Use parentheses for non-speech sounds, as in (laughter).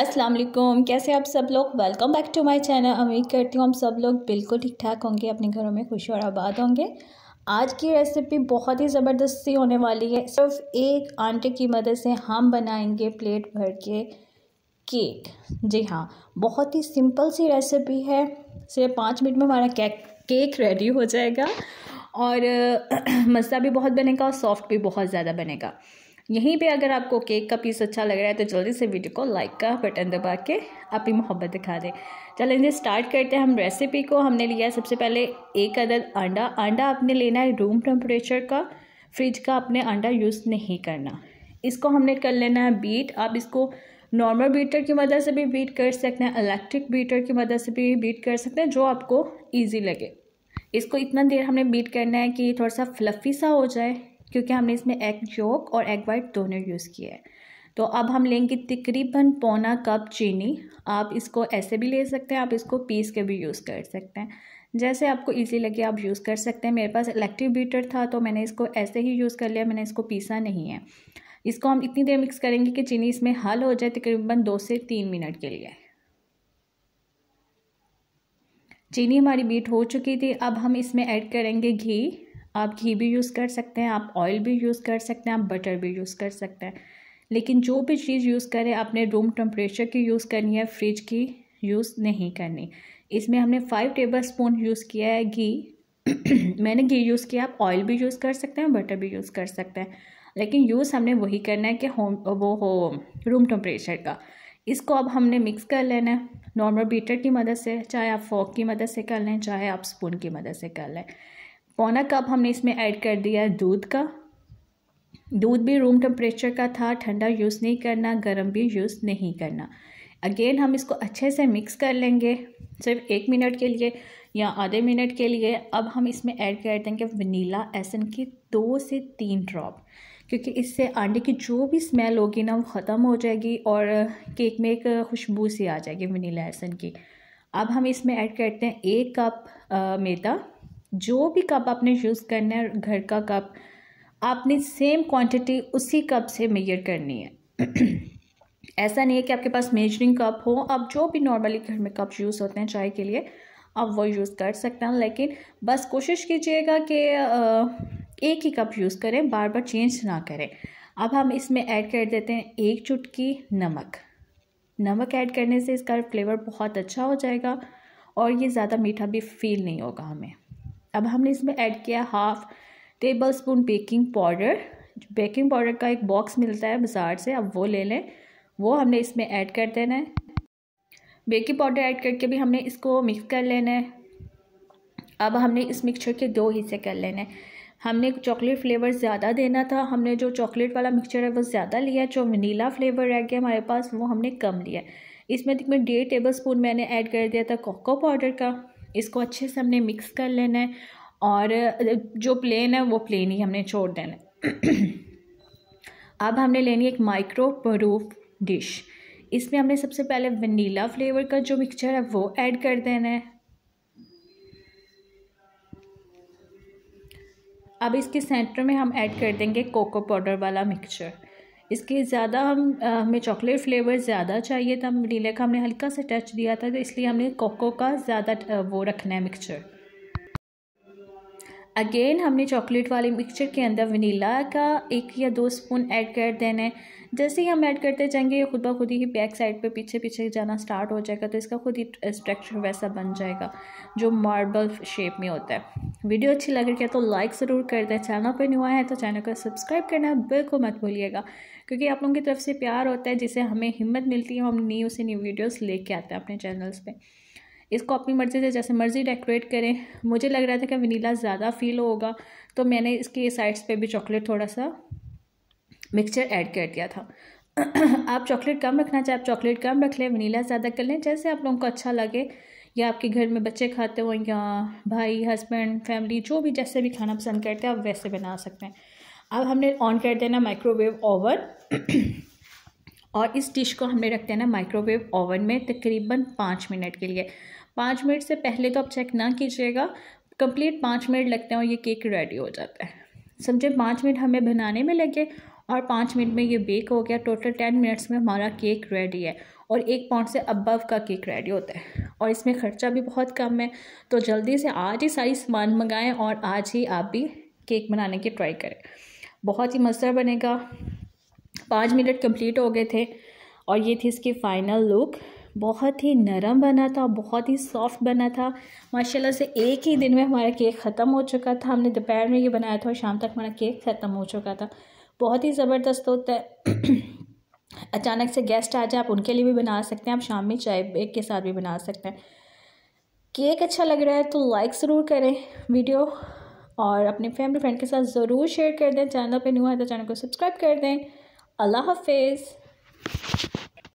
असलम कैसे आप सब लोग welcome back to my channel उम्मीद करती हूँ हम सब लोग बिल्कुल ठीक ठाक होंगे अपने घरों में खुश और आबाद होंगे आज की रेसिपी बहुत ही ज़बरदस्ती होने वाली है सिर्फ एक आंटे की मदद से हम बनाएंगे प्लेट भर के केक जी हाँ बहुत ही सिंपल सी रेसिपी है सिर्फ पाँच मिनट में हमारा केक केक रेडी हो जाएगा और (clears throat) मसा भी बहुत बनेगा और सॉफ्ट भी बहुत ज़्यादा बनेगा यहीं पे अगर आपको केक का पीस अच्छा लग रहा है तो जल्दी से वीडियो को लाइक का बटन दबा के अपनी मोहब्बत दिखा दें चलेंगे स्टार्ट करते हैं हम रेसिपी को हमने लिया है सबसे पहले एक अदद अंडा अंडा आपने लेना है रूम टेम्परेचर का फ्रिज का आपने अंडा यूज़ नहीं करना इसको हमने कर लेना है बीट आप इसको नॉर्मल बीटर की मदद से भी बीट कर सकते हैं इलेक्ट्रिक बीटर की मदद से भी बीट कर सकते हैं जो आपको ईजी लगे इसको इतना देर हमने बीट करना है कि थोड़ा सा फ्लफ़ी सा हो जाए क्योंकि हमने इसमें एग जोक और एग वाइट दोनों यूज़ किए हैं तो अब हम लेंगे तकरीबन पौना कप चीनी आप इसको ऐसे भी ले सकते हैं आप इसको पीस के भी यूज़ कर सकते हैं जैसे आपको इजी लगे आप यूज़ कर सकते हैं मेरे पास इलेक्ट्रिक बीटर था तो मैंने इसको ऐसे ही यूज़ कर लिया मैंने इसको पीसा नहीं है इसको हम इतनी देर मिक्स करेंगे कि चीनी इसमें हल हो जाए तकरीबन दो से तीन मिनट के लिए चीनी हमारी बीट हो चुकी थी अब हम इसमें ऐड करेंगे घी आप घी भी यूज़ कर सकते हैं आप ऑयल भी यूज़ कर सकते हैं आप बटर भी यूज़ कर सकते हैं लेकिन जो भी चीज़ यूज़ करें आपने रूम टेम्परेचर की यूज़ करनी है फ्रिज की यूज़ नहीं करनी इसमें हमने फाइव टेबल स्पून यूज़ किया है घी (clears throat) मैंने घी यूज़ किया आप ऑयल भी यूज़ कर सकते हैं बटर भी यूज़ कर सकते हैं लेकिन यूज़ हमने वही करना है कि होम वो हो रूम टेम्परेचर का इसको अब हमने मिक्स कर लेना है नॉर्मल बीटर की मदद से चाहे आप फॉक की मदद से कर लें चाहे आप स्पून की मदद से कर लें पौना कप हमने इसमें ऐड कर दिया दूध का दूध भी रूम टेम्परेचर का था ठंडा यूज़ नहीं करना गर्म भी यूज़ नहीं करना अगेन हम इसको अच्छे से मिक्स कर लेंगे सिर्फ एक मिनट के लिए या आधे मिनट के लिए अब हम इसमें ऐड कर देंगे वनीला एसन के दो से तीन ड्रॉप क्योंकि इससे अंडे की जो भी स्मेल होगी ना वो ख़त्म हो जाएगी और केक में एक खुशबू सी आ जाएगी वनीला एसन की अब हम इसमें ऐड करते हैं एक कप मैदा जो भी कप आपने यूज़ करना है घर का कप आपने सेम क्वांटिटी उसी कप से मेजर करनी है (clears throat) ऐसा नहीं है कि आपके पास मेजरिंग कप हो आप जो भी नॉर्मली घर में कप यूज़ होते हैं चाय के लिए आप वो यूज़ कर सकते हैं लेकिन बस कोशिश कीजिएगा कि एक ही कप यूज़ करें बार बार चेंज ना करें अब हम इसमें ऐड कर देते हैं एक चुटकी नमक नमक ऐड करने से इसका फ्लेवर बहुत अच्छा हो जाएगा और ये ज़्यादा मीठा भी फील नहीं होगा हमें अब हमने इसमें ऐड किया half tablespoon baking powder baking powder का एक बॉक्स मिलता है बाज़ार से अब वो ले लें वो हमने इसमें ऐड कर देना है बेकिंग पाउडर ऐड करके भी हमने इसको मिक्स कर लेना है अब हमने इस मिक्सचर के दो हिस्से कर लेने हैं हमने चॉकलेट फ्लेवर ज़्यादा देना था हमने जो चॉकलेट वाला मिक्सचर है वो ज़्यादा लिया जो वनीला फ्लेवर रह गया हमारे पास वो हमने कम लिया इसमें मैं डेढ़ टेबल स्पून मैंने ऐड कर दिया था कोको पाउडर का इसको अच्छे से हमने मिक्स कर लेना है और जो प्लेन है वो प्लेन ही हमने छोड़ देना है अब हमने लेनी है एक माइक्रो प्रूफ डिश इसमें हमने सबसे पहले वनीला फ्लेवर का जो मिक्सचर है वो ऐड कर देना है अब इसके सेंटर में हम ऐड कर देंगे कोको पाउडर वाला मिक्सचर इसके ज़्यादा हम हमें चॉकलेट फ्लेवर ज़्यादा चाहिए था वनीला का हमने हल्का सा टच दिया था तो इसलिए हमने कोको का ज़्यादा वो रखना है मिक्सचर अगेन हमने चॉकलेट वाले मिक्सचर के अंदर वनीला का एक या दो स्पून ऐड कर देना है जैसे ही हम ऐड करते जाएंगे ये खुद ब खुद ही बैक साइड पे पीछे पीछे जाना स्टार्ट हो जाएगा तो इसका खुद ही स्ट्रक्चर वैसा बन जाएगा जो मार्बल शेप में होता है वीडियो अच्छी लग रही है तो लाइक ज़रूर कर दें चैनल पर नुआ है तो चैनल को सब्सक्राइब करना बिल्कुल मत भूलिएगा क्योंकि आप लोगों की तरफ से प्यार होता है जिससे हमें हिम्मत मिलती है हम न्यू से न्यू वीडियोज़ लेके आते हैं अपने चैनल्स पर इसको अपनी मर्ज़ी से जैसे मर्ज़ी डेकोरेट करें मुझे लग रहा था कि वनीला ज़्यादा फील होगा तो मैंने इसके साइड्स पे भी चॉकलेट थोड़ा सा मिक्सचर ऐड कर दिया था (clears throat) आप चॉकलेट कम रखना चाहे आप चॉकलेट कम रख लें वनीला ज़्यादा कर लें जैसे आप लोगों को अच्छा लगे या आपके घर में बच्चे खाते हो या भाई हस्बैंड फैमिली जो भी जैसे भी खाना पसंद करते हैं आप वैसे बना सकते हैं अब हमने ऑन कर देना माइक्रोवेव ओवन (clears throat) और इस डिश को हमने रख देना माइक्रोवेव ओवन में तकरीबन पाँच मिनट के लिए पाँच मिनट से पहले तो आप चेक ना कीजिएगा कंप्लीट पाँच मिनट लगते हैं और ये केक रेडी हो जाता है समझे पाँच मिनट हमें बनाने में लगे और पाँच मिनट में ये बेक हो गया टोटल टेन मिनट्स में हमारा केक रेडी है और एक पाउंड से अबव का केक रेडी होता है और इसमें ख़र्चा भी बहुत कम है तो जल्दी से आज ही सारी सामान मंगाएं और आज ही आप भी केक बनाने की ट्राई करें बहुत ही मज़ेदार बनेगा पाँच मिनट कंप्लीट हो गए थे और ये थी इसकी फ़ाइनल लुक बहुत ही नरम बना था बहुत ही सॉफ्ट बना था माशाल्लाह से एक ही दिन में हमारा केक ख़त्म हो चुका था हमने दोपहर में ये बनाया था और शाम तक हमारा केक ख़त्म हो चुका था बहुत ही ज़बरदस्त होता है (clears throat) अचानक से गेस्ट आ जाए आप उनके लिए भी बना सकते हैं आप शाम में चाय ब्रेक के साथ भी बना सकते हैं केक अच्छा लग रहा है तो लाइक ज़रूर करें वीडियो और अपने फैमिली फ्रेंड के साथ ज़रूर शेयर कर दें चैनल पर न्यू आए तो चैनल को सब्सक्राइब कर दें अल्लाह हाफिज़